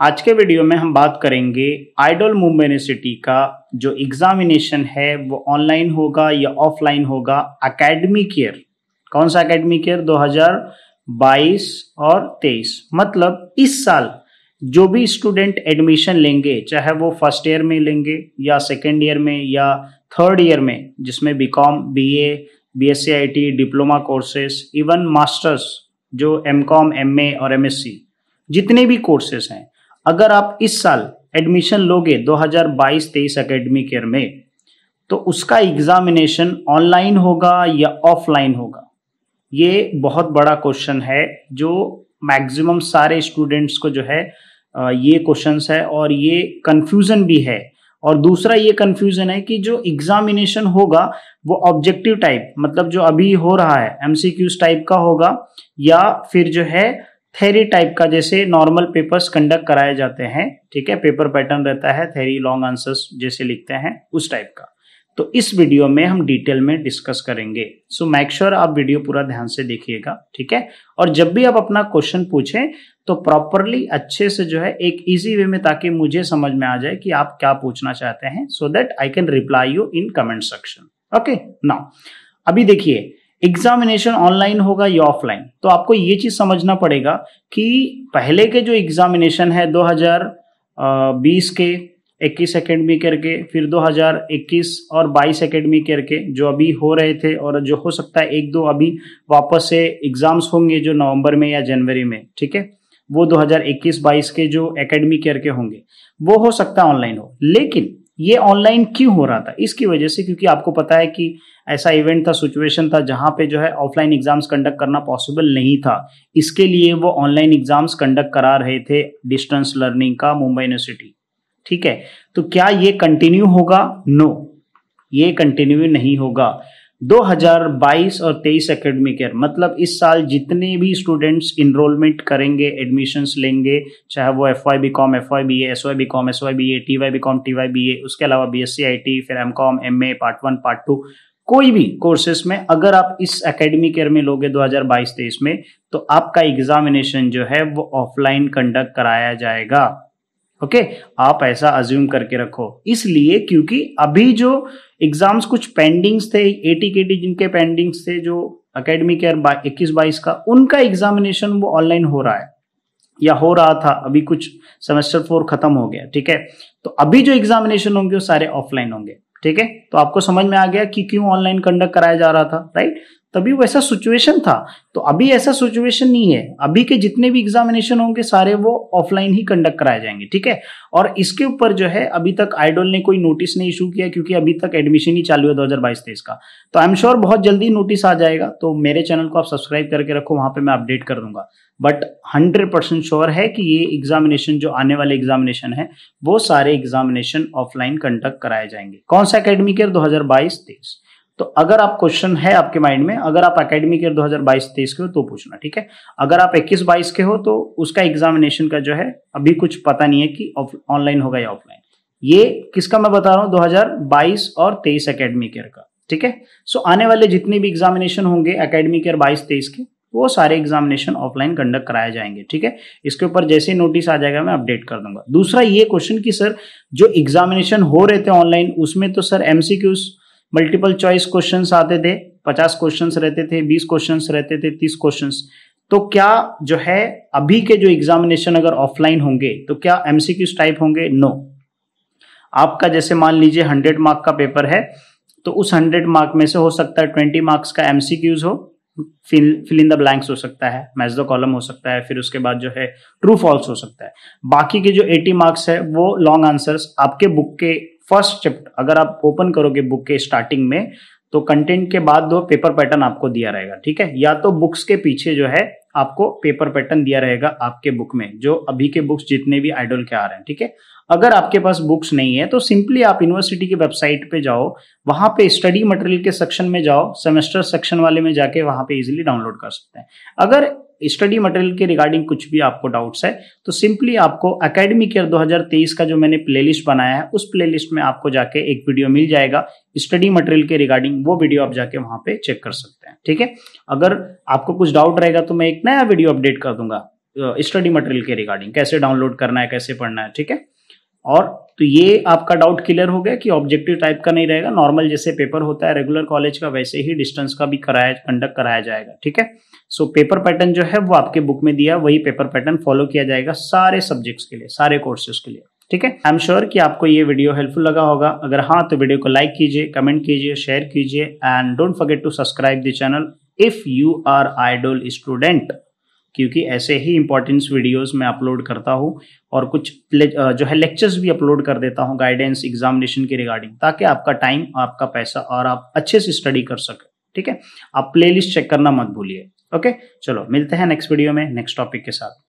आज के वीडियो में हम बात करेंगे आइडल मुंबई यूनिवर्सिटी का जो एग्जामिनेशन है वो ऑनलाइन होगा या ऑफलाइन होगा अकेडमिक ईयर कौन सा अकेडमिक ईयर 2022 और 23 मतलब इस साल जो भी स्टूडेंट एडमिशन लेंगे चाहे वो फर्स्ट ईयर में लेंगे या सेकेंड ईयर में या थर्ड ईयर में जिसमें B com B A B S C I T diploma courses even masters जो एम कॉम एम ए और एम एस सी जितने भी कोर्सेस हैं अगर आप इस साल एडमिशन लोगे 2022-23 अकेडमिक ईयर में तो उसका एग्जामिनेशन ऑनलाइन होगा या ऑफलाइन होगा ये बहुत बड़ा क्वेश्चन है जो मैक्सिमम सारे स्टूडेंट्स को जो है ये क्वेश्चंस है और ये कंफ्यूजन भी है और दूसरा ये कंफ्यूजन है कि जो एग्जामिनेशन होगा वो ऑब्जेक्टिव टाइप मतलब जो अभी हो रहा है एमसीक्यूज टाइप का होगा या फिर जो है थेरी टाइप का जैसे नॉर्मल पेपर्स कंडक्ट कराए जाते हैं ठीक है पेपर पैटर्न रहता है थेरी लॉन्ग आंसर्स जैसे लिखते हैं उस टाइप का तो इस वीडियो में हम डिटेल में डिस्कस करेंगे सो मेक श्योर आप वीडियो पूरा ध्यान से देखिएगा ठीक है और जब भी आप अपना क्वेश्चन पूछें तो प्रॉपरली अच्छे से जो है एक इजी वे में ताकि मुझे समझ में आ जाए कि आप क्या पूछना चाहते हैं so that I can reply you in comment section okay now अभी देखिए एग्जामिनेशन ऑनलाइन होगा या ऑफलाइन तो आपको ये चीज समझना पड़ेगा कि पहले के जो एग्जामिनेशन है 2020 के 21 एकेडमी करके फिर 2021 और 22 एकेडमी करके जो अभी हो रहे थे और जो हो सकता है एक दो अभी वापस से एग्जाम्स होंगे जो नवंबर में या जनवरी में ठीक है वो 2021-22 के जो एकेडमी करके होंगे वो हो सकता है ऑनलाइन हो लेकिन ये ऑनलाइन क्यों हो रहा था इसकी वजह से क्योंकि आपको पता है कि ऐसा इवेंट था सिचुएशन था जहां पे जो है ऑफलाइन एग्जाम्स कंडक्ट करना पॉसिबल नहीं था इसके लिए वो ऑनलाइन एग्जाम्स कंडक्ट करा रहे थे डिस्टेंस लर्निंग का मुंबई यूनिवर्सिटी ठीक है तो क्या ये कंटिन्यू होगा नो no, ये कंटिन्यू नहीं होगा 2022 और 23 एकेडमिक ईयर मतलब इस साल जितने भी स्टूडेंट्स इनरोलमेंट करेंगे एडमिशंस लेंगे चाहे वो F Y B com F Y B S Y B com S Y B A T Y B com T Y B A उसके अलावा B S C I T फिर M com M A part one part two कोई भी courses में अगर आप इस academic year में लोगे 2022-23 में तो आपका एग्जामिनेशन जो है वो ऑफलाइन कंडक्ट कराया जाएगा ओके okay? आप ऐसा अज्यूम करके रखो इसलिए क्योंकि अभी जो एग्जाम्स कुछ पेंडिंग्स थे एटी के टी जिनके पेंडिंग्स थे जो अकेडमिक ईयर इक्कीस बाईस का उनका एग्जामिनेशन वो ऑनलाइन हो रहा है या हो रहा था अभी कुछ सेमेस्टर फोर खत्म हो गया ठीक है तो अभी जो एग्जामिनेशन होंगे वो सारे ऑफलाइन होंगे ठीक है तो आपको समझ में आ गया कि क्यों ऑनलाइन कंडक्ट कराया जा रहा था राइट तभी वैसा सिचुएशन था तो अभी ऐसा सिचुएशन नहीं है अभी के जितने भी एग्जामिनेशन होंगे सारे वो ऑफलाइन ही कंडक्ट कराए जाएंगे ठीक है और इसके ऊपर जो है अभी तक आइडोल ने कोई नोटिस नहीं इशू किया क्योंकि अभी तक एडमिशन ही चालू है दो हजार बाईस तेईस का तो आई एम श्योर बहुत जल्दी नोटिस आ जाएगा तो मेरे चैनल को आप सब्सक्राइब करके रखो वहां पर मैं अपडेट कर दूंगा बट हंड्रेड परसेंट श्योर है कि ये एग्जामिनेशन जो आने वाले एग्जामिनेशन है वो सारे एग्जामिनेशन ऑफलाइन कंडक्ट कराए जाएंगे कौन सा अकेडमिक ईयर दो हजार बाईस तेईस तो अगर आप क्वेश्चन है आपके माइंड में अगर आप अकेडमिक ईयर 2022-23 के हो तो पूछना ठीक है अगर आप 21-22 के हो तो उसका एग्जामिनेशन का जो है अभी कुछ पता नहीं है कि ऑनलाइन होगा या ऑफलाइन ये किसका मैं बता रहा हूँ 2022 और 23 अकेडमिक केयर का ठीक है सो आने वाले जितने भी एग्जामिनेशन होंगे अकेडमी केयर बाईस तेईस के वो सारे एग्जामिनेशन ऑफलाइन कंडक्ट कराए जाएंगे ठीक है इसके ऊपर जैसे नोटिस आ जाएगा मैं अपडेट कर दूंगा दूसरा ये क्वेश्चन कि सर जो एग्जामिनेशन हो रहे थे ऑनलाइन उसमें तो sir MCQs multiple choice question आते थे पचास क्वेश्चन रहते थे बीस क्वेश्चन रहते थे तीस क्वेश्चन तो क्या जो है अभी के जो एग्जामिनेशन अगर ऑफलाइन होंगे तो क्या एमसीक्यूज टाइप होंगे नो आपका जैसे मान लीजिए हंड्रेड मार्क का पेपर है तो उस हंड्रेड मार्क में से हो सकता है ट्वेंटी मार्क्स का एमसीक्यूज हो फिल इन द ब्लैंक्स हो सकता है मैच द कॉलम हो सकता है फिर उसके बाद जो है ट्रू फॉल्स हो सकता है बाकी के जो एटी मार्क्स है वो लॉन्ग आंसर्स आपके बुक के फर्स्ट चैप्टर अगर आप ओपन करोगे बुक के स्टार्टिंग में तो कंटेंट के बाद दो पेपर पैटर्न आपको दिया रहेगा ठीक है या तो बुक्स के पीछे जो है आपको पेपर पैटर्न दिया रहेगा आपके बुक में जो अभी के बुक्स जितने भी आइडल के आ रहे हैं ठीक है अगर आपके पास बुक्स नहीं है तो सिंपली आप यूनिवर्सिटी की वेबसाइट पे जाओ वहां पे स्टडी मटेरियल के सेक्शन में जाओ सेमेस्टर सेक्शन वाले में जाके वहां पे इजीली डाउनलोड कर सकते हैं अगर स्टडी मटेरियल के रिगार्डिंग कुछ भी आपको डाउट्स है तो सिंपली आपको अकेडमिक ईयर 2023 का जो मैंने प्लेलिस्ट बनाया है उस प्लेलिस्ट में आपको जाके एक वीडियो मिल जाएगा स्टडी मटेरियल के रिगार्डिंग वो वीडियो आप जाके वहां पे चेक कर सकते हैं ठीक है अगर आपको कुछ डाउट रहेगा तो मैं एक नया वीडियो अपडेट कर दूंगा स्टडी मटेरियल के रिगार्डिंग कैसे डाउनलोड करना है कैसे पढ़ना है ठीक है और तो ये आपका डाउट क्लियर हो गया कि ऑब्जेक्टिव टाइप का नहीं रहेगा नॉर्मल जैसे पेपर होता है रेगुलर कॉलेज का वैसे ही डिस्टेंस का भी कराया कंडक्ट कराया जाएगा ठीक है सो पेपर पैटर्न जो है वो आपके बुक में दिया वही पेपर पैटर्न फॉलो किया जाएगा सारे सब्जेक्ट्स के लिए सारे कोर्सेज के लिए ठीक है आई एम श्योर कि आपको ये वीडियो हेल्पफुल लगा होगा अगर हाँ तो वीडियो को लाइक कीजिए कमेंट कीजिए शेयर कीजिए and don't forget to subscribe the channel if you are IDOL student क्योंकि ऐसे ही इंपॉर्टेंस वीडियोस मैं अपलोड करता हूँ और कुछ जो है लेक्चर्स भी अपलोड कर देता हूँ गाइडेंस एग्जामिनेशन के रिगार्डिंग ताकि आपका टाइम आपका पैसा और आप अच्छे से स्टडी कर सकें ठीक है आप प्लेलिस्ट चेक करना मत भूलिए ओके चलो मिलते हैं नेक्स्ट वीडियो में नेक्स्ट टॉपिक के साथ